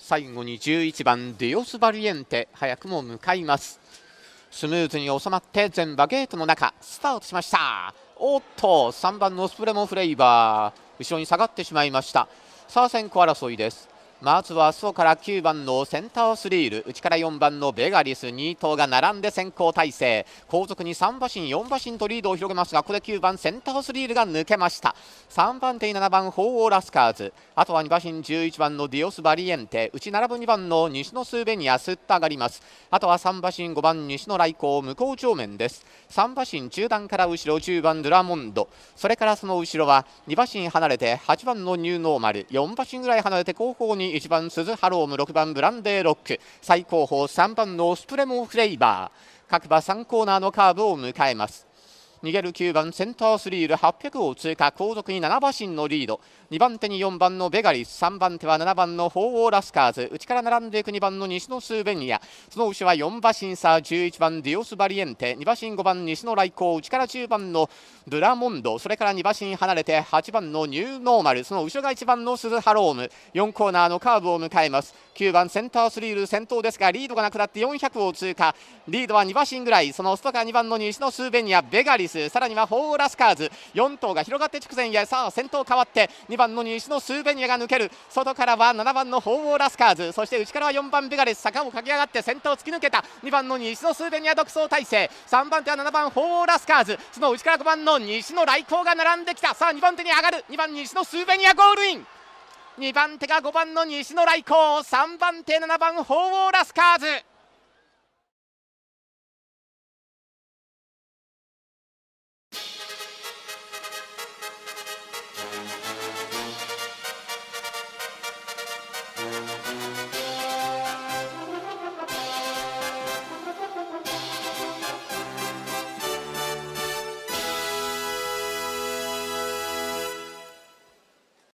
最後に11番ディオス・バリエンテ早くも向かいますスムーズに収まって全馬ゲートの中スタートしましたおっと3番のスプレモンフレイバー後ろに下がってしまいましたさあ先行争いですまずは外から9番のセンタースリール内から4番のベガリス2頭が並んで先行体制後続に3馬身4馬身とリードを広げますがここで9番センタースリールが抜けました3番手に7番鳳凰ラスカーズあとは2馬身11番のディオス・バリエンテ内並ぶ2番の西のスーベニアすっと上がりますあとは3馬身5番西の来航向こう正面です3馬身中段から後ろ10番ドラモンドそれからその後ろは2馬身離れて8番のニューノーマル4馬身ぐらい離れて後方に1番鈴ハローム6番ブランデーロック最後方3番のオスプレモフレイバー各馬3コーナーのカーブを迎えます逃げる9番センタースリール800を通過後続に7馬身のリード2番手に4番のベガリス3番手は7番のホーオーラスカーズ内から並んでいく2番の西のスーベニアその後ろは4馬身差11番ディオスバリエンテ2馬身5番西の来航内から10番のブラモンドそれから2馬身離れて8番のニューノーマルその後ろが1番のスズハローム4コーナーのカーブを迎えます9番センタースリール先頭ですがリードがなくなって400を通過リードは2馬身ぐらいその外から2番の西のスーベニアベガリスさらにはフォーラスカーズ4頭が広がって直前へさあ先頭変わって2番の西のスーベニアが抜ける外からは7番のフォーラスカーズそして内からは4番ベガリス坂を駆け上がって先頭突き抜けた2番の西のスーベニア独走体制3番手は7番フォーラスカーズその内から5番の西の来航が並んできたさあ2番手に上がる2番西のスーベニアゴールイン2番手が5番の西野来光3番手7番鳳凰ラスカーズ